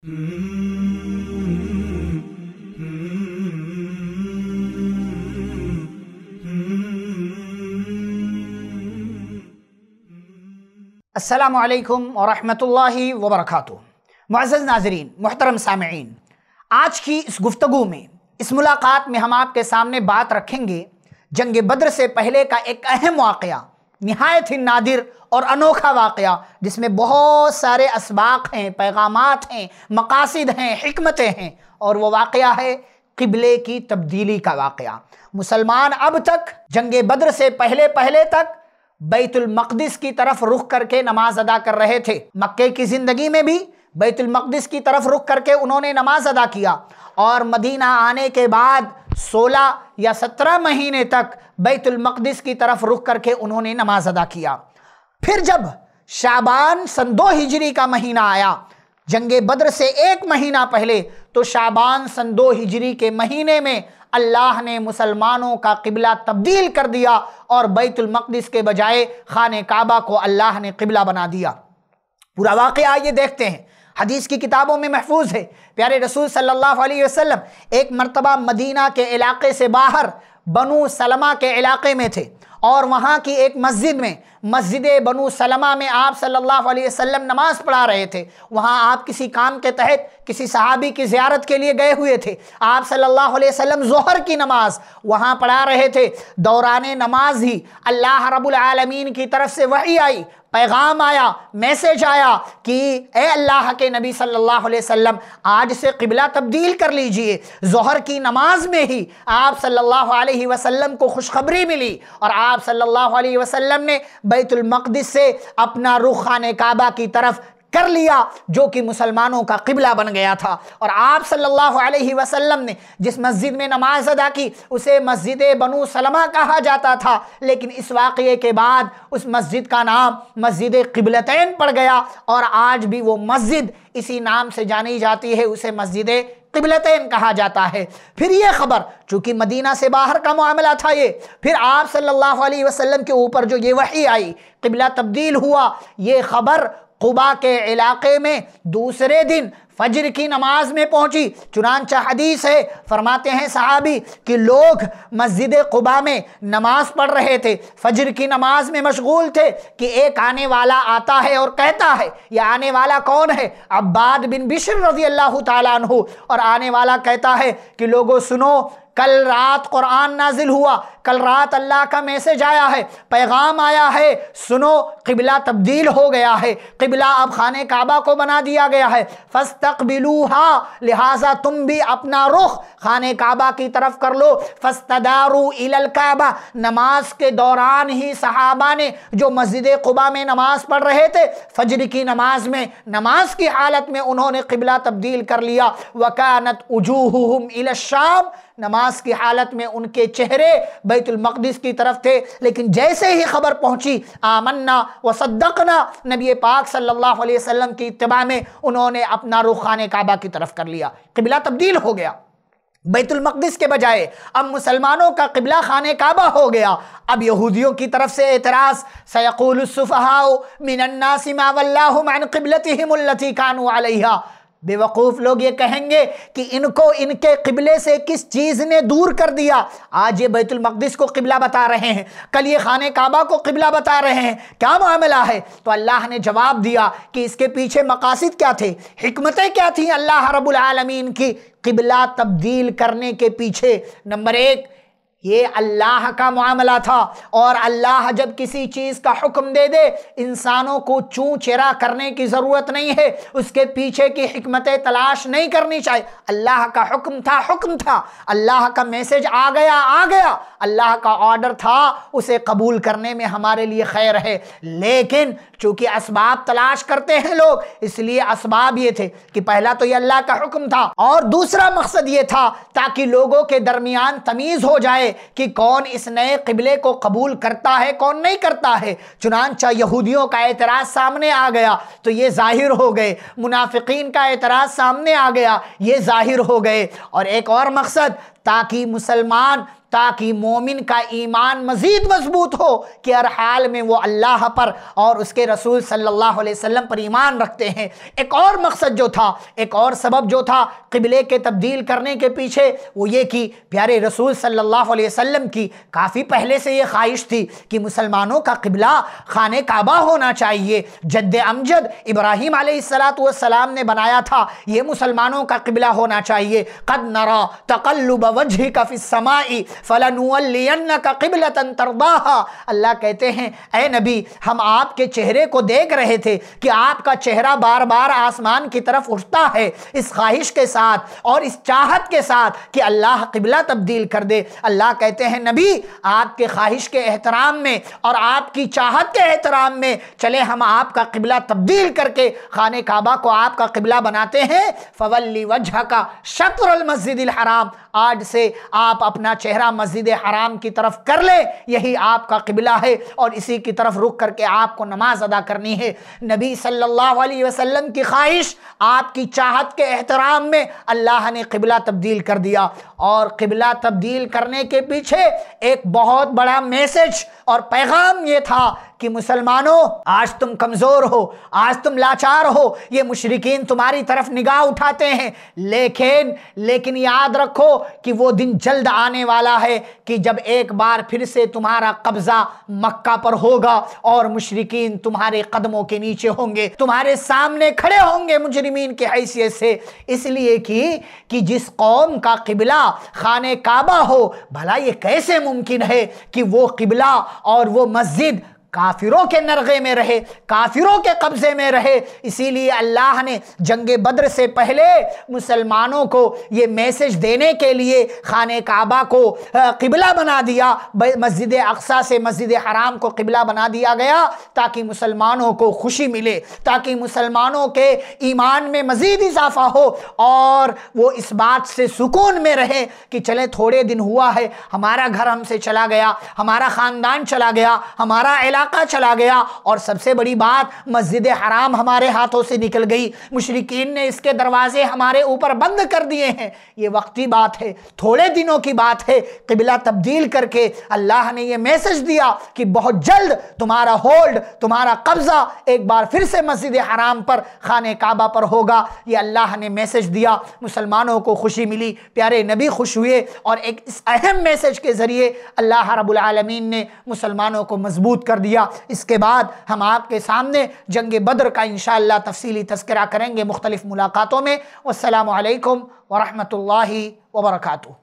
असलकम वरहमल वबरक मज़ नाजरीन मोहतरम सामीन आज की इस गुफ्तु में इस मुलाकात में हम आपके सामने बात रखेंगे जंग बद्र से पहले का एक अहम वाक़ नहायत ही नादिर और अनोखा वाक़ जिसमें बहुत सारे इसबाक हैं पैगाम हैं मकासद हैं हमतें हैं और वह वाक़ है किबले की तब्दीली का वाक़ मुसलमान अब तक जंग बद्र से पहले पहले तक बैतुलमक़दस की तरफ रुख करके नमाज अदा कर रहे थे मक्के की ज़िंदगी में भी बैतुलमक़दस की तरफ रुख करके उन्होंने नमाज अदा किया और मदीना आने के बाद सोलह या सत्रह महीने तक बैतुलमक़दस की तरफ रुख करके उन्होंने नमाज अदा किया फिर जब शाबान सन दो हिजरी का महीना आया जंग बद्र से एक महीना पहले तो शाबान सन दो हिजरी के महीने में अल्लाह ने मुसलमानों का किबला तब्दील कर दिया और बैतुलमक़दस के बजाय खान काबा को अल्लाह ने किबला बना दिया पूरा वाक़ ये देखते हैं हदीस की किताबों में महफूज है प्यारे रसूल सल्लल्लाहु अलैहि वसल्लम एक मरतबा मदीना के इलाके से बाहर बनु सलमा के इलाके में थे और वहाँ की एक मस्जिद में मस्जिद बनु सलमा में आप सल्लल्लाहु अलैहि वसल्लम नमाज़ पढ़ा रहे थे वहाँ आप किसी काम के तहत किसी सहाबी की ज़्यारत के लिए गए हुए थे आप सल्लल्लाहु अलैहि वसल्लम जोहर की नमाज़ वहाँ पढ़ा रहे थे दौरान नमाज ही अल्लाह रब्बुल आलमीन की तरफ से वही आई पैगाम आया मैसेज आया कि ए अल्लाह के नबी सल्लल्लाहु अलैहि वसल्लम आज से किबला तब्दील कर लीजिए जहर की नमाज में ही आप सल्लल्लाहु अलैहि वसल्लम को खुशखबरी मिली और आप सल्लल्लाहु अलैहि वसल्लम ने बैतुलमकद से अपना रुख खान काबा की तरफ कर लिया जो कि मुसलमानों का किबला बन गया था और आप सल्लल्लाहु अलैहि वसल्लम ने जिस मस्जिद में नमाज अदा की उसे मस्जिद बनू सलमा कहा जाता था लेकिन इस वाक़े के बाद उस मस्जिद का नाम मस्जिद किबलतैन पड़ गया और आज भी वो मस्जिद इसी नाम से जानी जाती है उसे मस्जिद किबलतैन कहा जाता है फिर ये खबर चूँकि मदीना से बाहर का मामला था ये फिर आप सल्लल्लाहु अलैहि वसल्लम के ऊपर जो ये वही आई किबला तब्दील हुआ ये खबर कुबा के इलाके में दूसरे दिन फजर की नमाज में पहुंची चुनानचा हदीस है फरमाते हैं सहाबी कि लोग मस्जिद कुबा में नमाज पढ़ रहे थे फजर की नमाज में मशगूल थे कि एक आने वाला आता है और कहता है यह आने वाला कौन है अब्बाद बिन बिशर रजी अल्लाह तु और आने वाला कहता है कि लोगों सुनो कल रात कुरान नाजिल हुआ कल रात अल्लाह का मैसेज आया है पैगाम आया है सुनो किबला तब्दील हो गया है किबला अब खान काबा को बना दिया गया है फस्त फस्तकबिलूहा लिहाजा तुम भी अपना रुख खाने काबा की तरफ कर लो फस्तदारू इलल काबा नमाज के दौरान ही सहाबा ने जो मस्जिद कुबा में नमाज पढ़ रहे थे फजर की नमाज में नमाज की हालत में उन्होंने किबला तब्दील कर लिया वकानत उजूहम इलशाम नमाज की हालत में उनके चेहरे बैतुलमक़दस की तरफ थे लेकिन जैसे ही खबर पहुंची आमन्ना व सद्दकना नबी पाक सल्लल्लाहु अलैहि वसल्लम की इतबा में उन्होंने अपना रुख खान काबा की तरफ कर लिया किबला तब्दील हो गया बैतुलमक़दस के बजाय अब मुसलमानों का किबला खान काबा हो गया अब यहूदियों की तरफ से एतराज़ सयकुलसफ़ाओ मिनन्ना सिमा किबलत हिमुल्लती कानू अलहा बेवकूफ़ लोग ये कहेंगे कि इनको इनके किबले से किस चीज़ ने दूर कर दिया आज ये बैतुल मकदस को किबला बता रहे हैं कल ये खान काबा को किबला बता रहे हैं क्या मामला है तो अल्लाह ने जवाब दिया कि इसके पीछे मकासद क्या थे हमतें क्या थी अल्लाह रबालमीन की किबला तब्दील करने के पीछे नंबर एक ये अल्लाह का मामला था और अल्लाह जब किसी चीज़ का हुक्म दे दे इंसानों को चू चेरा करने की ज़रूरत नहीं है उसके पीछे की हमतें तलाश नहीं करनी चाहिए अल्लाह का हुक्म था हुक्म था अल्लाह का मैसेज आ गया आ गया अल्लाह का ऑर्डर था उसे कबूल करने में हमारे लिए खैर है लेकिन चूँकि इसबाब तलाश करते हैं लोग इसलिए इसबाब ये थे कि पहला तो ये अल्लाह का हुक्म था और दूसरा मकसद ये था ताकि लोगों के दरमियान तमीज़ हो जाए कि कौन इस नए किबले को कबूल करता है कौन नहीं करता है चुनानचा यहूदियों का एतराज़ सामने आ गया तो ये ज़ाहिर हो गए मुनाफिकीन का एतराज़ सामने आ गया ये ज़ाहिर हो गए और एक और मकसद ताकि मुसलमान ताकि मोमिन का ईमान मज़ीद मजबूत हो कि हर हाल में वो अल्लाह पर और उसके रसूल सल्लल्लाहु अलैहि वसल्लम पर ईमान रखते हैं एक और मकसद जो था एक और सबब जो था किबले के तब्दील करने के पीछे वो ये कि प्यारे रसूल सल्लल्लाहु अलैहि वसल्लम की काफ़ी पहले से ये ख्वाहिश थी कि मुसलमानों का किबला खान काबा होना चाहिए जद्द अमजद इब्राहिम सलाम ने बनाया था ये मुसलमानों का किबला होना चाहिए कद नरा तकल्लुब वजह कफ़ी समाई फ़लानुअलियन का कबिल अल्लाह कहते हैं ए नबी हम आपके चेहरे को देख रहे थे कि आपका चेहरा बार बार आसमान की तरफ उठता है इस ख्वाहिश के साथ और इस चाहत के साथ कि अल्लाह कबिला तब्दील कर दे अल्लाह कहते हैं नबी आपके ख्वाहिश के एहतराम में और आपकी चाहत के एहतराम में चले हम आपका कबिला तब्दील करके खान काबा को आपका कबिला बनाते हैं फवल्ली वजह का शत्र मस्जिद हराम आज से आप अपना चेहरा इशारा मस्जिद हराम की तरफ कर ले यही आपका किबला है और इसी की तरफ रुक करके आपको नमाज अदा करनी है नबी सल्लल्लाहु अलैहि वसल्लम की ख्वाहिश आपकी चाहत के एहतराम में अल्लाह ने किबला तब्दील कर दिया और किबला तब्दील करने के पीछे एक बहुत बड़ा मैसेज और पैगाम ये था कि मुसलमानों आज तुम कमज़ोर हो आज तुम लाचार हो ये मुशरकिन तुम्हारी तरफ निगाह उठाते हैं लेकिन लेकिन याद रखो कि वो दिन जल्द आने वाला है कि जब एक बार फिर से तुम्हारा कब्ज़ा मक्का पर होगा और मुशरकिन तुम्हारे कदमों के नीचे होंगे तुम्हारे सामने खड़े होंगे मुजरमीन की हैसियत से इसलिए कि कि जिस कौम का किबला खान काबा हो भला ये कैसे मुमकिन है कि वो किबला और वो मस्जिद काफिरों के नरगे में रहे काफिरों के कब्ज़े में रहे इसीलिए अल्लाह ने जंग बद्र से पहले मुसलमानों को ये मैसेज देने के लिए खान काबा को किबला बना दिया मस्जिद अक्सा से मस्जिद हराम को किबला बना दिया गया ताकि मुसलमानों को खुशी मिले ताकि मुसलमानों के ईमान में मज़ीद इजाफा हो और वो इस बात से सुकून में रहे कि चले थोड़े दिन हुआ है हमारा घर हमसे चला गया हमारा ख़ानदान चला गया हमारा इलाका चला गया और सबसे बड़ी बात मस्जिद हराम हमारे हाथों से निकल गई मुशरकिन ने इसके दरवाजे हमारे ऊपर बंद कर दिए हैं ये वक्ती बात है थोड़े दिनों की बात है कबिला तब्दील करके अल्लाह ने यह मैसेज दिया कि बहुत जल्द तुम्हारा होल्ड तुम्हारा कब्ज़ा एक बार फिर से मस्जिद हराम पर खान काबा पर होगा ये अल्लाह ने मैसेज दिया मुसलमानों को खुशी मिली प्यारे नबी खुश हुए और एक इस अहम मैसेज के ज़रिए अल्लाह रबालमीन ने मुसलमानों को मजबूत कर दिया दिया इसके बाद हम आपके सामने जंग बद्र का इन तफसली तस्करा करेंगे मुख्तलिफ़ मुलाकातों में असलकम वरहमल वर्का